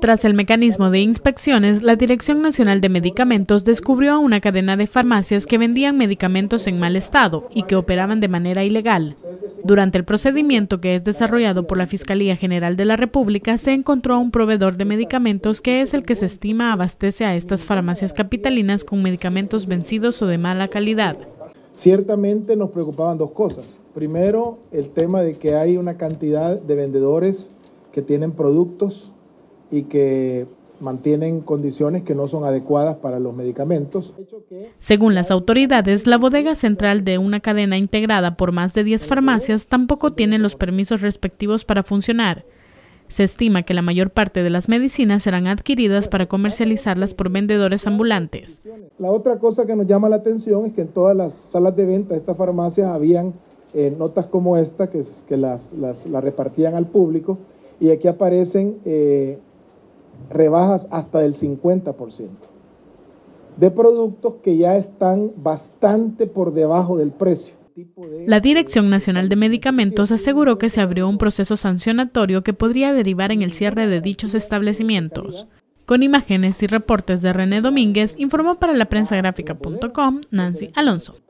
Tras el mecanismo de inspecciones, la Dirección Nacional de Medicamentos descubrió a una cadena de farmacias que vendían medicamentos en mal estado y que operaban de manera ilegal. Durante el procedimiento que es desarrollado por la Fiscalía General de la República, se encontró a un proveedor de medicamentos que es el que se estima abastece a estas farmacias capitalinas con medicamentos vencidos o de mala calidad. Ciertamente nos preocupaban dos cosas. Primero, el tema de que hay una cantidad de vendedores que tienen productos y que mantienen condiciones que no son adecuadas para los medicamentos. Según las autoridades, la bodega central de una cadena integrada por más de 10 farmacias tampoco tiene los permisos respectivos para funcionar. Se estima que la mayor parte de las medicinas serán adquiridas para comercializarlas por vendedores ambulantes. La otra cosa que nos llama la atención es que en todas las salas de venta de estas farmacias habían eh, notas como esta que, es, que las, las, repartían al público y aquí aparecen eh, rebajas hasta del 50% de productos que ya están bastante por debajo del precio. La Dirección Nacional de Medicamentos aseguró que se abrió un proceso sancionatorio que podría derivar en el cierre de dichos establecimientos. Con imágenes y reportes de René Domínguez, informó para la prensa Nancy Alonso.